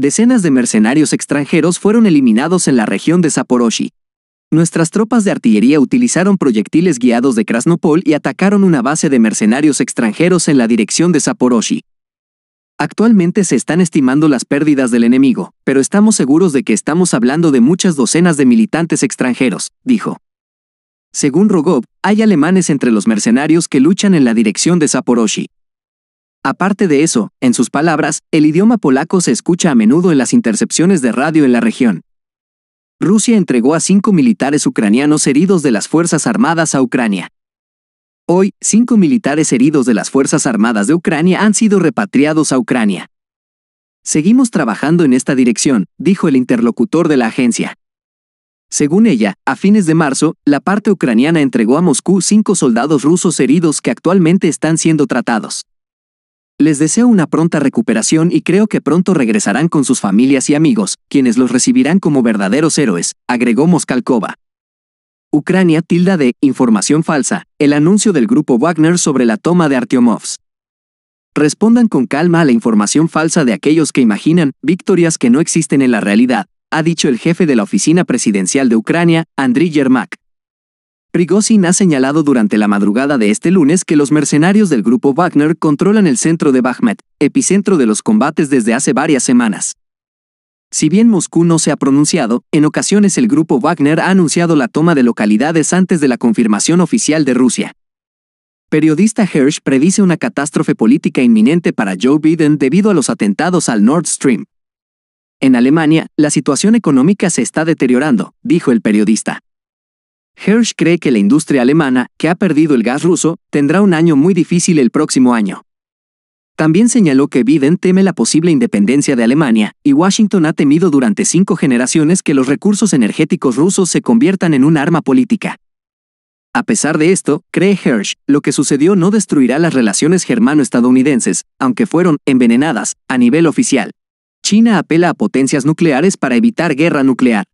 decenas de mercenarios extranjeros fueron eliminados en la región de Zaporoshi. Nuestras tropas de artillería utilizaron proyectiles guiados de Krasnopol y atacaron una base de mercenarios extranjeros en la dirección de Zaporoshi. Actualmente se están estimando las pérdidas del enemigo, pero estamos seguros de que estamos hablando de muchas docenas de militantes extranjeros, dijo. Según Rogov, hay alemanes entre los mercenarios que luchan en la dirección de Zaporoshi. Aparte de eso, en sus palabras, el idioma polaco se escucha a menudo en las intercepciones de radio en la región. Rusia entregó a cinco militares ucranianos heridos de las Fuerzas Armadas a Ucrania. Hoy, cinco militares heridos de las Fuerzas Armadas de Ucrania han sido repatriados a Ucrania. Seguimos trabajando en esta dirección, dijo el interlocutor de la agencia. Según ella, a fines de marzo, la parte ucraniana entregó a Moscú cinco soldados rusos heridos que actualmente están siendo tratados. Les deseo una pronta recuperación y creo que pronto regresarán con sus familias y amigos, quienes los recibirán como verdaderos héroes, agregó Moskalkova. Ucrania tilda de información falsa, el anuncio del grupo Wagner sobre la toma de Artyomovs. Respondan con calma a la información falsa de aquellos que imaginan victorias que no existen en la realidad, ha dicho el jefe de la oficina presidencial de Ucrania, Andriy Yermak. Prigozhin ha señalado durante la madrugada de este lunes que los mercenarios del grupo Wagner controlan el centro de Bakhmut, epicentro de los combates desde hace varias semanas. Si bien Moscú no se ha pronunciado, en ocasiones el grupo Wagner ha anunciado la toma de localidades antes de la confirmación oficial de Rusia. Periodista Hirsch predice una catástrofe política inminente para Joe Biden debido a los atentados al Nord Stream. En Alemania, la situación económica se está deteriorando, dijo el periodista. Hirsch cree que la industria alemana, que ha perdido el gas ruso, tendrá un año muy difícil el próximo año. También señaló que Biden teme la posible independencia de Alemania, y Washington ha temido durante cinco generaciones que los recursos energéticos rusos se conviertan en un arma política. A pesar de esto, cree Hirsch, lo que sucedió no destruirá las relaciones germano-estadounidenses, aunque fueron envenenadas, a nivel oficial. China apela a potencias nucleares para evitar guerra nuclear.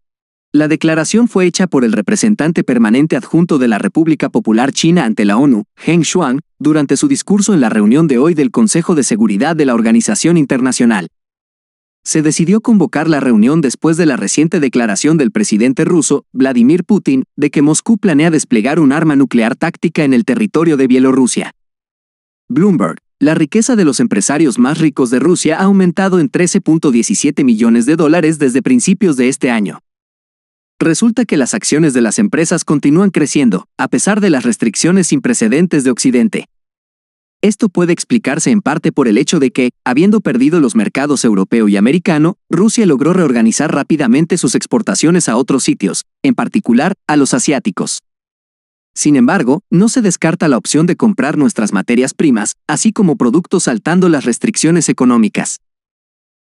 La declaración fue hecha por el representante permanente adjunto de la República Popular China ante la ONU, Heng Shuang, durante su discurso en la reunión de hoy del Consejo de Seguridad de la Organización Internacional. Se decidió convocar la reunión después de la reciente declaración del presidente ruso, Vladimir Putin, de que Moscú planea desplegar un arma nuclear táctica en el territorio de Bielorrusia. Bloomberg. La riqueza de los empresarios más ricos de Rusia ha aumentado en 13.17 millones de dólares desde principios de este año. Resulta que las acciones de las empresas continúan creciendo, a pesar de las restricciones sin precedentes de Occidente. Esto puede explicarse en parte por el hecho de que, habiendo perdido los mercados europeo y americano, Rusia logró reorganizar rápidamente sus exportaciones a otros sitios, en particular, a los asiáticos. Sin embargo, no se descarta la opción de comprar nuestras materias primas, así como productos saltando las restricciones económicas.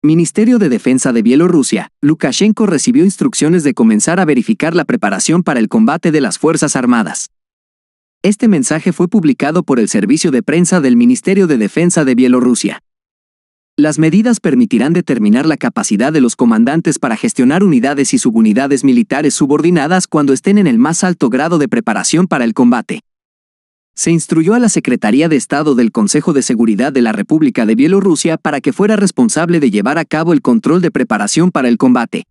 Ministerio de Defensa de Bielorrusia, Lukashenko recibió instrucciones de comenzar a verificar la preparación para el combate de las Fuerzas Armadas. Este mensaje fue publicado por el servicio de prensa del Ministerio de Defensa de Bielorrusia. Las medidas permitirán determinar la capacidad de los comandantes para gestionar unidades y subunidades militares subordinadas cuando estén en el más alto grado de preparación para el combate se instruyó a la Secretaría de Estado del Consejo de Seguridad de la República de Bielorrusia para que fuera responsable de llevar a cabo el control de preparación para el combate.